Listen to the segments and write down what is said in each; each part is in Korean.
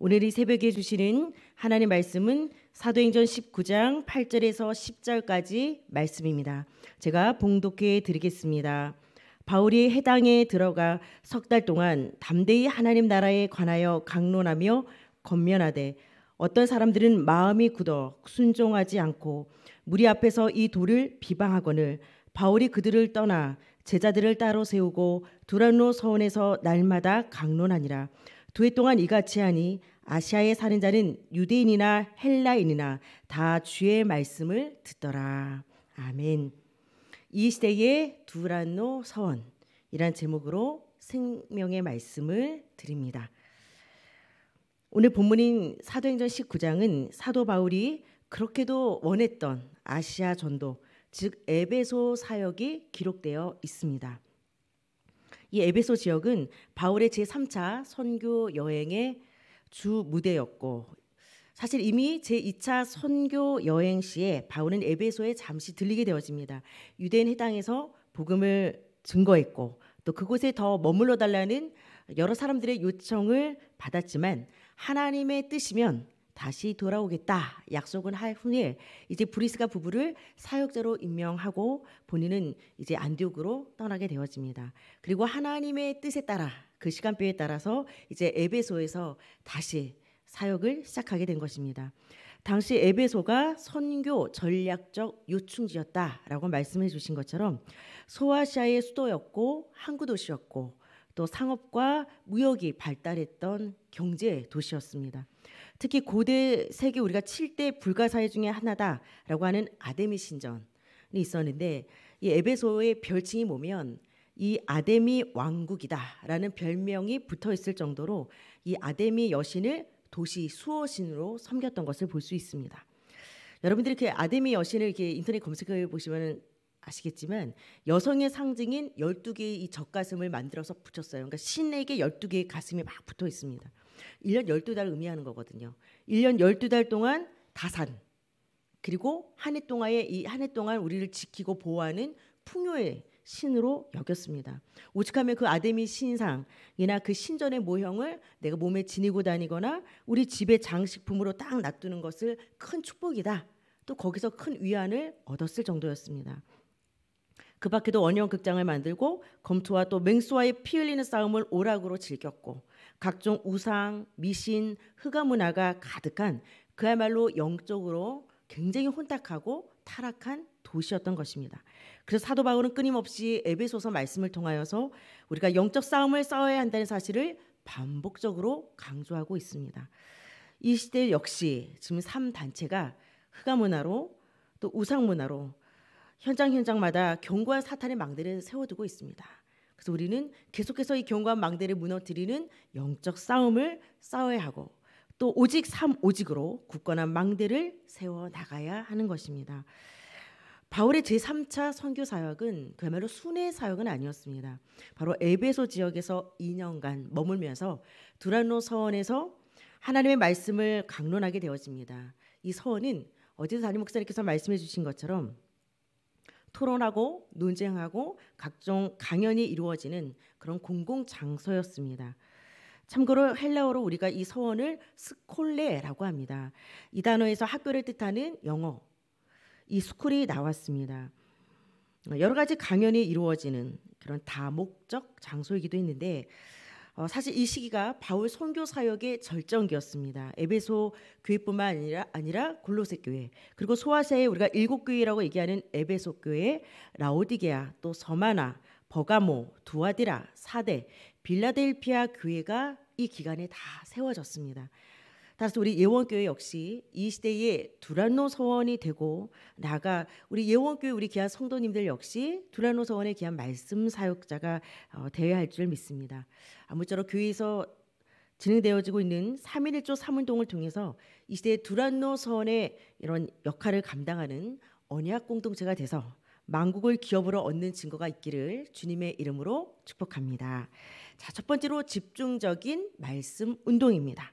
오늘 이 새벽에 주시는 하나님 말씀은 사도행전 19장 8절에서 10절까지 말씀입니다. 제가 봉독해 드리겠습니다. 바울이 해당에 들어가 석 달 동안 담대히 하나님 나라에 관하여 강론하며 건면하되 어떤 사람들은 마음이 굳어 순종하지 않고 무리 앞에서 이 돌을 비방하거늘 바울이 그들을 떠나 제자들을 따로 세우고 두란노 서원에서 날마다 강론하니라 두해 동안 이같이 하니 아시아에 사는 자는 유대인이나 헬라인이나 다 주의 말씀을 듣더라. 아멘. 이 시대의 두란노 서원이란 제목으로 생명의 말씀을 드립니다. 오늘 본문인 사도행전 19장은 사도 바울이 그렇게도 원했던 아시아 전도, 즉 에베소 사역이 기록되어 있습니다. 이 에베소 지역은 바울의 제3차 선교 여행의 주 무대였고 사실 이미 제2차 선교 여행 시에 바울은 에베소에 잠시 들리게 되어집니다. 유대인 해당에서 복음을 증거했고 또 그곳에 더 머물러 달라는 여러 사람들의 요청을 받았지만 하나님의 뜻이면 다시 돌아오겠다 약속을 할 후에 이제 브리스가 부부를 사역자로 임명하고 본인은 이제 안디옥으로 떠나게 되어집니다. 그리고 하나님의 뜻에 따라 그 시간표에 따라서 이제 에베소에서 다시 사역을 시작하게 된 것입니다. 당시 에베소가 선교 전략적 요충지였다라고 말씀해 주신 것처럼 소아시아의 수도였고 항구 도시였고 또 상업과 무역이 발달했던 경제 도시였습니다. 특히 고대 세계 우리가 7대 불가사의 중에 하나다라고 하는 아데미 신전이 있었는데 이 에베소의 별칭이 보면 이 아데미 왕국이다라는 별명이 붙어 있을 정도로 이 아데미 여신을 도시 수호신으로 섬겼던 것을 볼 수 있습니다. 여러분들이 그 아데미 여신을 이렇게 인터넷 검색해 보시면 아시겠지만 여성의 상징인 12개의 이 젖가슴을 만들어서 붙였어요. 그러니까 신에게 12개의 가슴이 막 붙어 있습니다. 1년 12달을 의미하는 거거든요. 1년 12달 동안 다산 그리고 한 해 동안의 이한해 동안 우리를 지키고 보호하는 풍요의 신으로 여겼습니다. 오죽하면 그 아데미 신상이나 그 신전의 모형을 내가 몸에 지니고 다니거나 우리 집의 장식품으로 딱 놔두는 것을 큰 축복이다. 또 거기서 큰 위안을 얻었을 정도였습니다. 그 밖에도 원형 극장을 만들고 검토와 또 맹수와의 피 흘리는 싸움을 오락으로 즐겼고 각종 우상, 미신, 흑암 문화가 가득한 그야말로 영적으로 굉장히 혼탁하고 타락한 도시였던 것입니다. 그래서 사도 바울은 끊임없이 에베소서 말씀을 통하여서 우리가 영적 싸움을 싸워야 한다는 사실을 반복적으로 강조하고 있습니다. 이 시대 역시 지금 3단체가 흑암 문화로 또 우상 문화로 현장 현장마다 경고한 사탄의 망대를 세워두고 있습니다. 그래서 우리는 계속해서 이 경고한 망대를 무너뜨리는 영적 싸움을 싸워야 하고 또 오직 삼 오직으로 굳건한 망대를 세워 나가야 하는 것입니다. 바울의 제3차 선교 사역은 그야말로 순회 사역은 아니었습니다. 바로 에베소 지역에서 2년간 머물면서 두란노 서원에서 하나님의 말씀을 강론하게 되어집니다. 이 서원은 어제 담임 목사님께서 말씀해 주신 것처럼 토론하고 논쟁하고 각종 강연이 이루어지는 그런 공공 장소였습니다. 참고로 헬라어로 우리가 이 서원을 스콜레라고 합니다. 이 단어에서 학교를 뜻하는 영어 이 스쿨이 나왔습니다. 여러 가지 강연이 이루어지는 그런 다목적 장소이기도 했는데 어, 사실 이 시기가 바울 선교 사역의 절정기였습니다. 에베소 교회뿐만 아니라 아니라 골로새 교회 그리고 소아시아에 우리가 일곱 교회라고 얘기하는 에베소 교회, 라오디게아, 또 서마나, 버가모, 두아디라, 사대, 빌라델피아 교회가 이 기간에 다 세워졌습니다. 따라서 우리 예원교회 역시 이 시대의 두란노 서원이 되고 나가 우리 예원교회 우리 귀한 성도님들 역시 두란노 서원의 귀한 말씀 사역자가 어, 되어야 할줄 믿습니다. 아무쪼록 교회에서 진행되어지고 있는 3.1조 사문동을 통해서 이 시대의 두란노 서원의 이런 역할을 감당하는 언약 공동체가 돼서 만국을 기업으로 얻는 증거가 있기를 주님의 이름으로 축복합니다. 자, 첫 번째로 집중적인 말씀 운동입니다.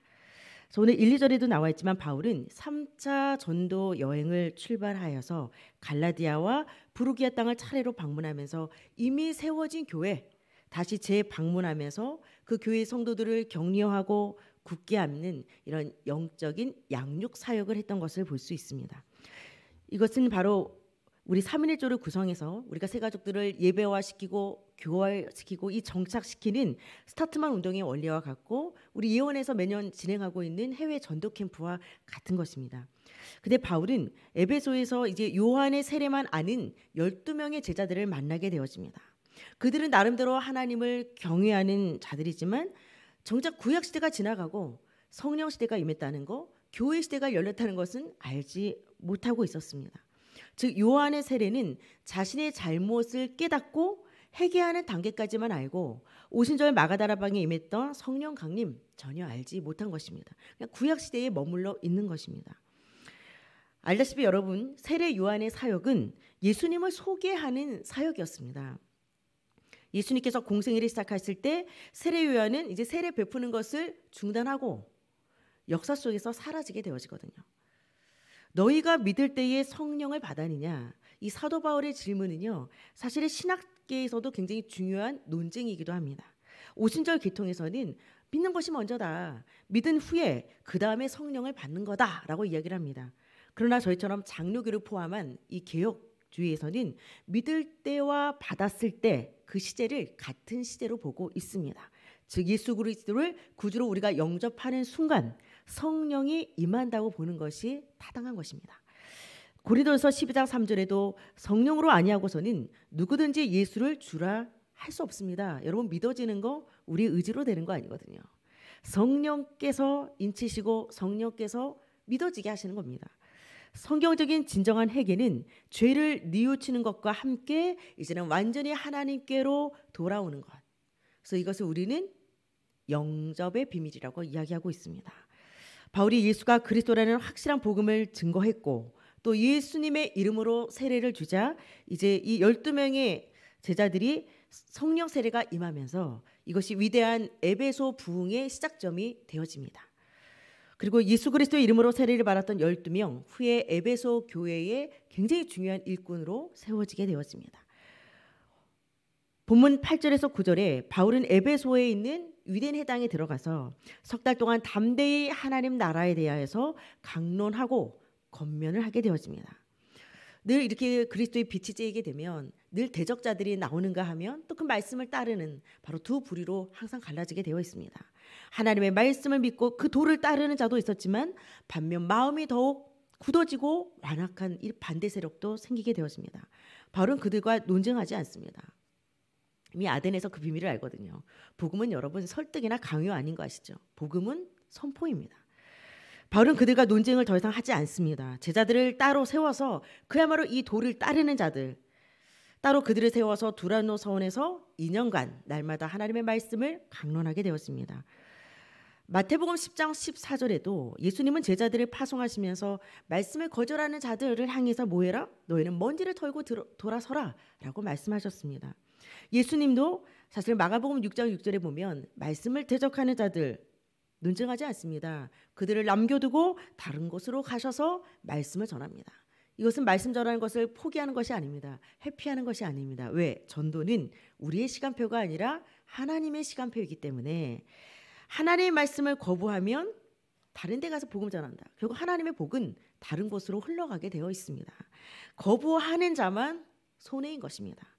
저는 1, 2절에도 나와 있지만 바울은 3차 전도 여행을 출발하여서 갈라디아와 부르기아 땅을 차례로 방문하면서 이미 세워진 교회 다시 재방문하면서 그 교회 성도들을 격려하고 굳게 앉는 이런 영적인 양육 사역을 했던 것을 볼 수 있습니다. 이것은 바로 우리 3인일조를 구성해서 우리가 세가족들을 예배화시키고 교화시키고 이 정착시키는 스타트만 운동의 원리와 같고 우리 예원에서 매년 진행하고 있는 해외 전도 캠프와 같은 것입니다. 근데 바울은 에베소에서 이제 요한의 세례만 아는 12명의 제자들을 만나게 되어집니다. 그들은 나름대로 하나님을 경외하는 자들이지만 정작 구약 시대가 지나가고 성령 시대가 임했다는 거, 교회 시대가 열렸다는 것은 알지 못하고 있었습니다. 즉 요한의 세례는 자신의 잘못을 깨닫고 회개하는 단계까지만 알고 오신절 마가다라방에 임했던 성령 강림 전혀 알지 못한 것입니다. 그냥 구약 시대에 머물러 있는 것입니다. 알다시피 여러분 세례 요한의 사역은 예수님을 소개하는 사역이었습니다. 예수님께서 공생일을 시작하실 때 세례 요한은 이제 세례 베푸는 것을 중단하고 역사 속에서 사라지게 되어지거든요. 너희가 믿을 때에 성령을 받아니냐? 이 사도 바울의 질문은요. 사실은 신학계에서도 굉장히 중요한 논쟁이기도 합니다. 오신절 계통에서는 믿는 것이 먼저다. 믿은 후에 그 다음에 성령을 받는 거다라고 이야기를 합니다. 그러나 저희처럼 장로교를 포함한 이 개혁주의에서는 믿을 때와 받았을 때 그 시제를 같은 시제로 보고 있습니다. 즉 예수 그리스도를 구주로 우리가 영접하는 순간 성령이 임한다고 보는 것이 타당한 것입니다. 고린도서 12장 3절에도 성령으로 아니하고서는 누구든지 예수를 주라 할 수 없습니다. 여러분 믿어지는 거 우리 의지로 되는 거 아니거든요. 성령께서 인치시고 성령께서 믿어지게 하시는 겁니다. 성경적인 진정한 회개는 죄를 뉘우치는 것과 함께 이제는 완전히 하나님께로 돌아오는 것. 그래서 이것을 우리는 영접의 비밀이라고 이야기하고 있습니다. 바울이 예수가 그리스도라는 확실한 복음을 증거했고 또 예수님의 이름으로 세례를 주자 이제 이1 2 명의 제자들이 성령 세례가 임하면서 이것이 위대한 에베소 부흥의 시작점이 되어집니다. 그리고 예수 그리스도의 이름으로 세례를 받았던 1 2명 후에 에베소 교회의 굉장히 중요한 일꾼으로 세워지게 되어집니다. 본문 8절에서 9절에 바울은 에베소에 있는 위대한 해당에 들어가서 석 달 동안 담대히 하나님 나라에 대하여서 강론하고 건면을 하게 되었습니다늘 이렇게 그리스도의 빛이 쬐이게 되면 늘 대적자들이 나오는가 하면 또 그 말씀을 따르는 바로 두 부류로 항상 갈라지게 되어 있습니다. 하나님의 말씀을 믿고 그 도를 따르는 자도 있었지만 반면 마음이 더욱 굳어지고 완악한 이 반대 세력도 생기게 되어집니다. 바울은 그들과 논쟁하지 않습니다. 이미 아덴에서 그 비밀을 알거든요. 복음은 여러분 설득이나 강요 아닌 거 아시죠? 복음은 선포입니다. 바울은 그들과 논쟁을 더 이상 하지 않습니다. 제자들을 따로 세워서 그야말로 이 돌을 따르는 자들 따로 그들을 세워서 두라노 서원에서 2년간 날마다 하나님의 말씀을 강론하게 되었습니다. 마태복음 10장 14절에도 예수님은 제자들을 파송하시면서 말씀을 거절하는 자들을 향해서 모해라 너희는 먼지를 털고 돌아서라 라고 말씀하셨습니다. 예수님도 사실 마가복음 6장 6절에 보면 말씀을 대적하는 자들 논증하지 않습니다. 그들을 남겨두고 다른 곳으로 가셔서 말씀을 전합니다. 이것은 말씀 전하는 것을 포기하는 것이 아닙니다. 회피하는 것이 아닙니다. 왜? 전도는 우리의 시간표가 아니라 하나님의 시간표이기 때문에 하나님의 말씀을 거부하면 다른 데 가서 복음 전한다. 결국 하나님의 복은 다른 곳으로 흘러가게 되어 있습니다. 거부하는 자만 손해인 것입니다.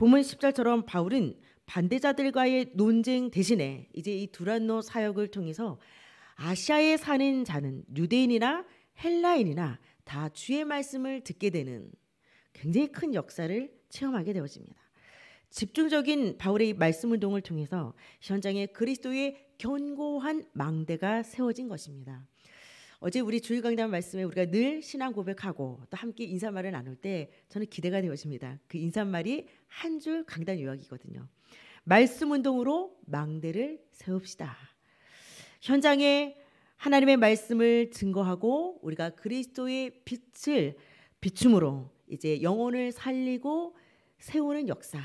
본문 10절처럼 바울은 반대자들과의 논쟁 대신에 이제 이 두란노 사역을 통해서 아시아에 사는 자는 유대인이나 헬라인이나 다 주의 말씀을 듣게 되는 굉장히 큰 역사를 체험하게 되어집니다. 집중적인 바울의 말씀 운동을 통해서 현장에 그리스도의 견고한 망대가 세워진 것입니다. 어제 우리 주일 강단 말씀에 우리가 늘 신앙 고백하고 또 함께 인사말을 나눌 때 저는 기대가 되어집니다. 그 인사말이 한 줄 강단 요약이거든요. 말씀 운동으로 망대를 세웁시다. 현장에 하나님의 말씀을 증거하고 우리가 그리스도의 빛을 비춤으로 이제 영혼을 살리고 세우는 역사.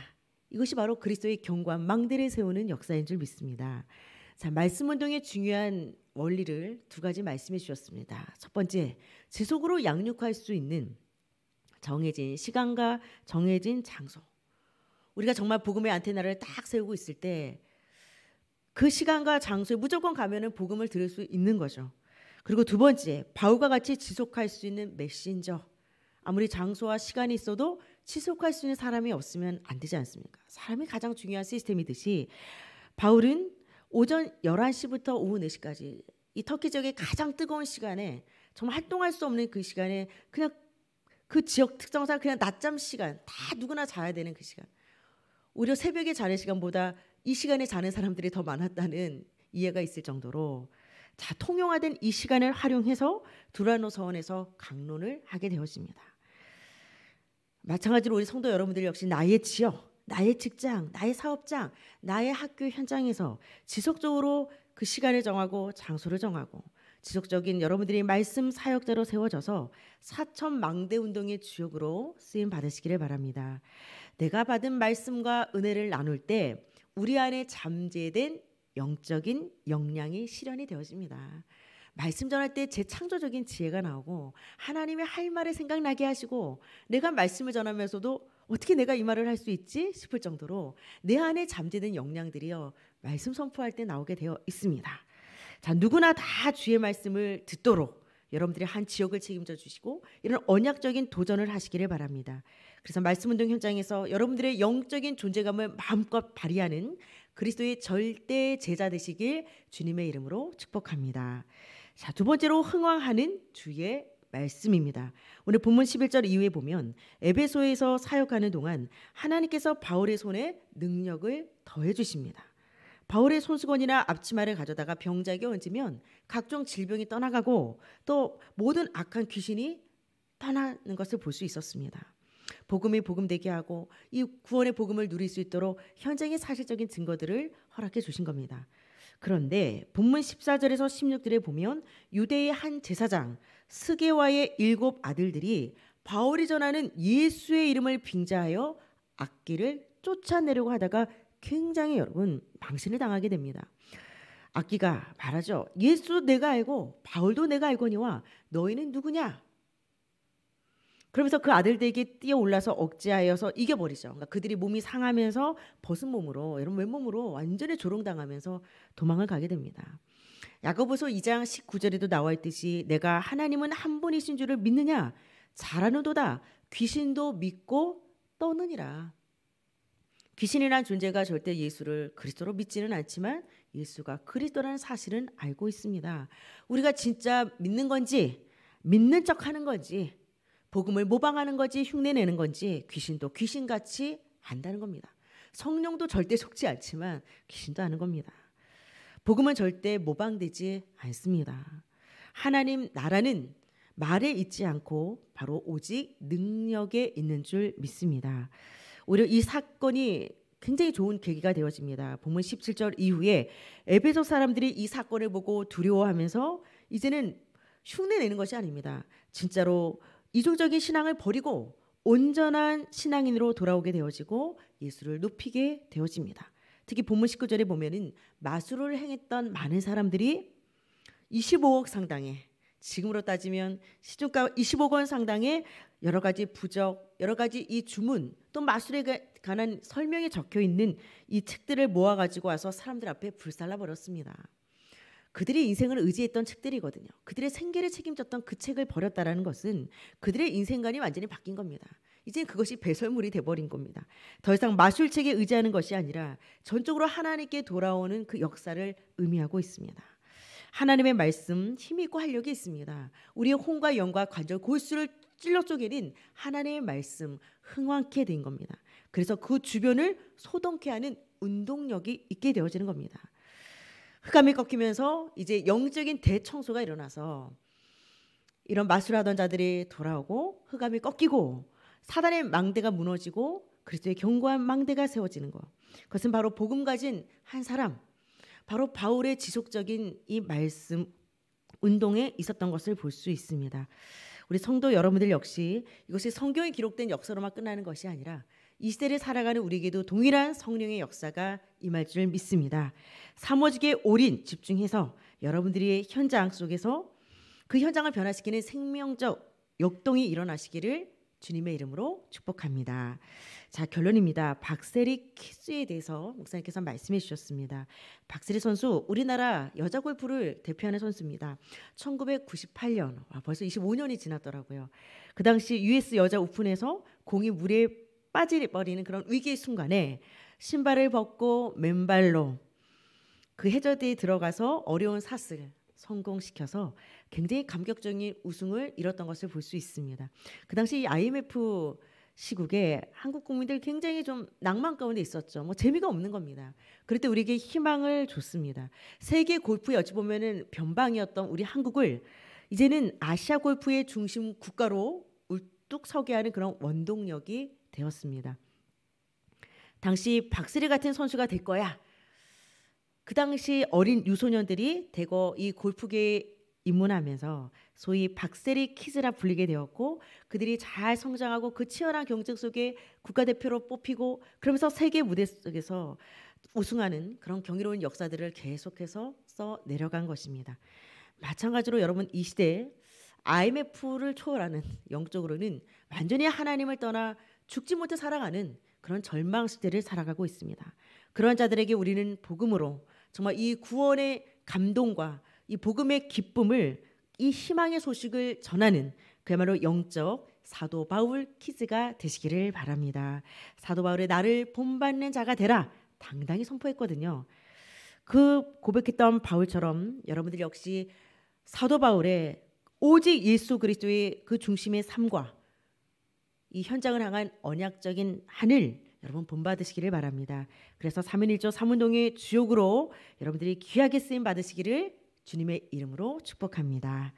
이것이 바로 그리스도의 경관 망대를 세우는 역사인 줄 믿습니다. 자, 말씀 운동의 중요한 원리를 두 가지 말씀해 주셨습니다. 첫 번째, 지속으로 양육할 수 있는 정해진 시간과 정해진 장소. 우리가 정말 복음의 안테나를 딱 세우고 있을 때 그 시간과 장소에 무조건 가면은 복음을 들을 수 있는 거죠. 그리고 두 번째, 바울과 같이 지속할 수 있는 메신저. 아무리 장소와 시간이 있어도 지속할 수 있는 사람이 없으면 안 되지 않습니까? 사람이 가장 중요한 시스템이듯이 바울은 오전 11시부터 오후 4시까지 이 터키 지역의 가장 뜨거운 시간에 정말 활동할 수 없는 그 시간에 그냥 그 지역 특성상 그냥 낮잠 시간 다 누구나 자야 되는 그 시간 오히려 새벽에 자는 시간보다 이 시간에 자는 사람들이 더 많았다는 이해가 있을 정도로 자 통용화된 이 시간을 활용해서 두라노 서원에서 강론을 하게 되었습니다. 마찬가지로 우리 성도 여러분들 역시 나의 지역 나의 직장, 나의 사업장, 나의 학교 현장에서 지속적으로 그 시간을 정하고 장소를 정하고 지속적인 여러분들이 말씀 사역자로 세워져서 사천 망대 운동의 주역으로 쓰임 받으시기를 바랍니다. 내가 받은 말씀과 은혜를 나눌 때 우리 안에 잠재된 영적인 역량이 실현이 되어집니다. 말씀 전할 때 제 창조적인 지혜가 나오고 하나님의 할 말을 생각나게 하시고 내가 말씀을 전하면서도 어떻게 내가 이 말을 할 수 있지 싶을 정도로 내 안에 잠재된 역량들이요 말씀 선포할 때 나오게 되어 있습니다. 자 누구나 다 주의 말씀을 듣도록 여러분들이 한 지역을 책임져 주시고 이런 언약적인 도전을 하시기를 바랍니다. 그래서 말씀 운동 현장에서 여러분들의 영적인 존재감을 마음껏 발휘하는 그리스도의 절대 제자 되시길 주님의 이름으로 축복합니다. 자, 두 번째로 흥왕하는 주의 말씀입니다. 오늘 본문 11절 이후에 보면 에베소에서 사역하는 동안 하나님께서 바울의 손에 능력을 더해 주십니다. 바울의 손수건이나 앞치마를 가져다가 병자에게 얹으면 각종 질병이 떠나가고 또 모든 악한 귀신이 떠나는 것을 볼 수 있었습니다. 복음이 복음되게 하고 이 구원의 복음을 누릴 수 있도록 현장의 사실적인 증거들을 허락해 주신 겁니다. 그런데 본문 14절에서 16절에 보면 유대의 한 제사장 스게와의 일곱 아들들이 바울이 전하는 예수의 이름을 빙자하여 악기를 쫓아내려고 하다가 굉장히 여러분 방신을 당하게 됩니다. 악기가 말하죠. 예수 내가 알고 바울도 내가 알거니와 너희는 누구냐? 그러면서 그 아들들에게 뛰어올라서 억제하여서 이겨버리죠. 그러니까 그들이 몸이 상하면서 벗은 몸으로 이런 왼몸으로 완전히 조롱당하면서 도망을 가게 됩니다. 야고보서 2장 19절에도 나와 있듯이 내가 하나님은 한 분이신 줄을 믿느냐 잘하는도다 귀신도 믿고 떠느니라. 귀신이란 존재가 절대 예수를 그리스도로 믿지는 않지만 예수가 그리스도라는 사실은 알고 있습니다. 우리가 진짜 믿는 건지 믿는 척하는 건지 복음을 모방하는 건지 흉내내는 건지 귀신도 귀신같이 안다는 겁니다. 성령도 절대 속지 않지만 귀신도 아는 겁니다. 복음은 절대 모방되지 않습니다. 하나님 나라는 말에 있지 않고 바로 오직 능력에 있는 줄 믿습니다. 오히려 이 사건이 굉장히 좋은 계기가 되어집니다. 본문 17절 이후에 에베소 사람들이 이 사건을 보고 두려워하면서 이제는 흉내 내는 것이 아닙니다. 진짜로 이중적인 신앙을 버리고 온전한 신앙인으로 돌아오게 되어지고 예수를 높이게 되어집니다. 특히 본문 19절에 보면은 마술을 행했던 많은 사람들이 25억 상당의 지금으로 따지면 시중가 25억 원 상당의 여러 가지 부적, 여러 가지 이 주문 또 마술에 관한 설명이 적혀 있는 이 책들을 모아 가지고 와서 사람들 앞에 불살라 버렸습니다. 그들의 인생을 의지했던 책들이거든요. 그들의 생계를 책임졌던 그 책을 버렸다라는 것은 그들의 인생관이 완전히 바뀐 겁니다. 이제 그것이 배설물이 돼버린 겁니다. 더 이상 마술책에 의지하는 것이 아니라 전적으로 하나님께 돌아오는 그 역사를 의미하고 있습니다. 하나님의 말씀 힘있고 활력이 있습니다. 우리의 혼과 영과 관절 골수를 찔러 쪼개린 하나님의 말씀 흥왕케 된 겁니다. 그래서 그 주변을 소동케 하는 운동력이 있게 되어지는 겁니다. 흑암이 꺾이면서 이제 영적인 대청소가 일어나서 이런 마술하던 자들이 돌아오고 흑암이 꺾이고 사단의 망대가 무너지고 그리스도의 견고한 망대가 세워지는 것. 그것은 바로 복음 가진 한 사람, 바로 바울의 지속적인 이 말씀 운동에 있었던 것을 볼 수 있습니다. 우리 성도 여러분들 역시 이것이 성경에 기록된 역사로만 끝나는 것이 아니라 이 시대를 살아가는 우리에게도 동일한 성령의 역사가 임할 줄 믿습니다. 사모직에 올인 집중해서 여러분들이 현장 속에서 그 현장을 변화시키는 생명적 역동이 일어나시기를 주님의 이름으로 축복합니다. 자 결론입니다. 박세리 키스에 대해서 목사님께서 말씀해 주셨습니다. 박세리 선수 우리나라 여자 골프를 대표하는 선수입니다. 1998년 와, 아, 벌써 25년이 지났더라고요. 그 당시 US 여자 오픈에서 공이 물에 빠져버리는 그런 위기의 순간에 신발을 벗고 맨발로 그 해저대에 들어가서 어려운 사슬 성공시켜서 굉장히 감격적인 우승을 이뤘던 것을 볼 수 있습니다. 그 당시 IMF 시국에 한국 국민들 굉장히 좀 낭만 가운데 있었죠. 뭐 재미가 없는 겁니다. 그럴 때 우리에게 희망을 줬습니다. 세계 골프에 어찌 보면은 변방이었던 우리 한국을 이제는 아시아 골프의 중심 국가로 울뚝 서게 하는 그런 원동력이 되었습니다. 당시 박세리 같은 선수가 될 거야. 그 당시 어린 유소년들이 대거 이 골프계에 입문하면서 소위 박세리 키즈라 불리게 되었고 그들이 잘 성장하고 그 치열한 경쟁 속에 국가대표로 뽑히고 그러면서 세계 무대 속에서 우승하는 그런 경이로운 역사들을 계속해서 써 내려간 것입니다. 마찬가지로 여러분 이 시대에 IMF를 초월하는 영적으로는 완전히 하나님을 떠나 죽지 못해 살아가는 그런 절망 시대를 살아가고 있습니다. 그런 자들에게 우리는 복음으로 정말 이 구원의 감동과 이 복음의 기쁨을 이 희망의 소식을 전하는 그야말로 영적 사도 바울 키즈가 되시기를 바랍니다. 사도 바울의 나를 본받는 자가 되라 당당히 선포했거든요. 그 고백했던 바울처럼 여러분들 역시 사도 바울의 오직 예수 그리스도의 그 중심의 삶과 이 현장을 향한 언약적인 하늘 여러분 본받으시기를 바랍니다. 그래서 3.1조 3운동의 주역으로 여러분들이 귀하게 쓰임 받으시기를 주님의 이름으로 축복합니다.